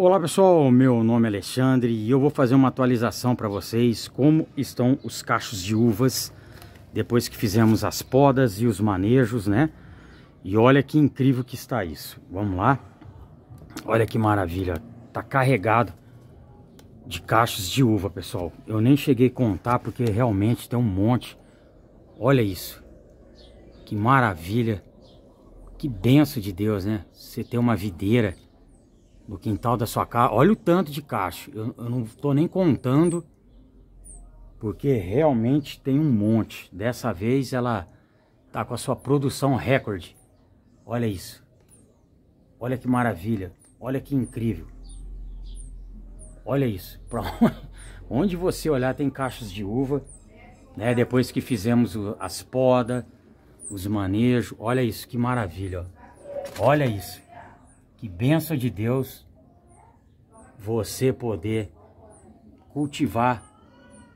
Olá pessoal, meu nome é Alexandre e eu vou fazer uma atualização para vocês como estão os cachos de uvas depois que fizemos as podas e os manejos, né? E olha que incrível que está isso. Vamos lá. Olha que maravilha, tá carregado de cachos de uva, pessoal. Eu nem cheguei a contar porque realmente tem um monte. Olha isso. Que maravilha. Que benção de Deus, né? Você ter uma videira no quintal da sua casa. Olha o tanto de cacho. Eu, eu não estou nem contando, porque realmente tem um monte. Dessa vez ela tá com a sua produção recorde. Olha isso. Olha que maravilha. Olha que incrível. Olha isso. Para onde você olhar tem caixas de uva. Né? Depois que fizemos as podas, os manejos. Olha isso, que maravilha. Olha isso. Que benção de Deus você poder cultivar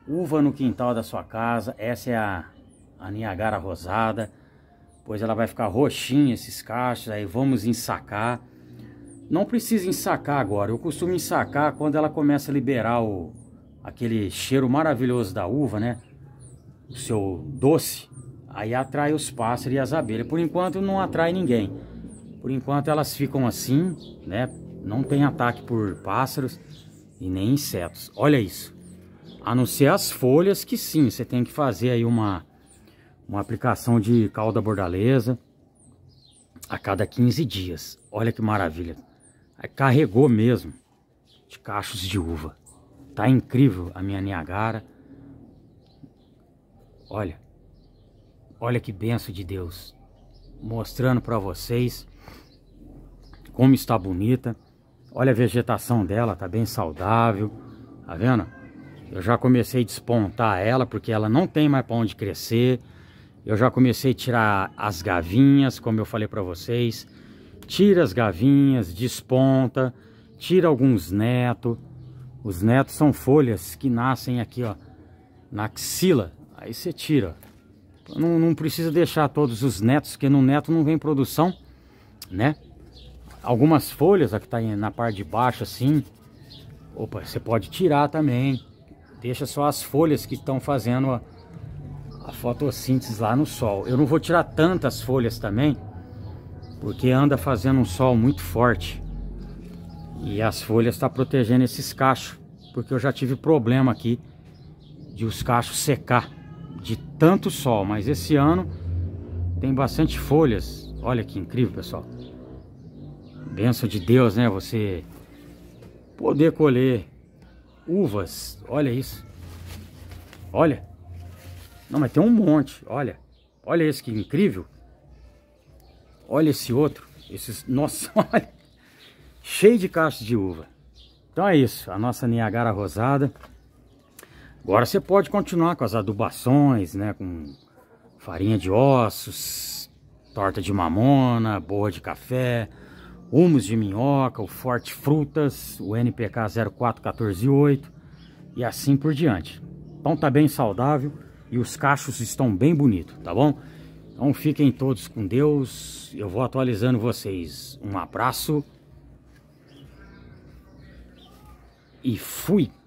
uva no quintal da sua casa. Essa é a, a Niagara Rosada, pois ela vai ficar roxinha esses cachos, aí vamos ensacar. Não precisa ensacar agora, eu costumo ensacar quando ela começa a liberar o, aquele cheiro maravilhoso da uva, né? O seu doce, aí atrai os pássaros e as abelhas. Por enquanto não atrai ninguém. Por enquanto elas ficam assim, né? Não tem ataque por pássaros e nem insetos. Olha isso. A não ser as folhas que sim, você tem que fazer aí uma, uma aplicação de calda bordaleza a cada 15 dias. Olha que maravilha. Carregou mesmo de cachos de uva. Tá incrível a minha Niagara. Olha. Olha que benção de Deus. Mostrando para vocês como está bonita. Olha a vegetação dela, tá bem saudável. Tá vendo? Eu já comecei a despontar ela, porque ela não tem mais para onde crescer. Eu já comecei a tirar as gavinhas, como eu falei para vocês. Tira as gavinhas, desponta, tira alguns netos. Os netos são folhas que nascem aqui, ó, na axila. Aí você tira. Não, não precisa deixar todos os netos, porque no neto não vem produção, né? algumas folhas, a que está na parte de baixo assim, opa, você pode tirar também. Deixa só as folhas que estão fazendo a, a fotossíntese lá no sol. Eu não vou tirar tantas folhas também, porque anda fazendo um sol muito forte. E as folhas estão tá protegendo esses cachos, porque eu já tive problema aqui de os cachos secar de tanto sol. Mas esse ano tem bastante folhas. Olha que incrível, pessoal benção de Deus, né? Você poder colher uvas. Olha isso. Olha. Não, mas tem um monte. Olha. Olha esse que incrível. Olha esse outro. Esses, nossa, olha. Cheio de cachos de uva. Então é isso. A nossa Niagara Rosada. Agora você pode continuar com as adubações, né? Com farinha de ossos, torta de mamona, borra de café, humus de minhoca, o forte frutas, o NPK 04148 e assim por diante. Então tá bem saudável e os cachos estão bem bonitos, tá bom? Então fiquem todos com Deus, eu vou atualizando vocês. Um abraço e fui!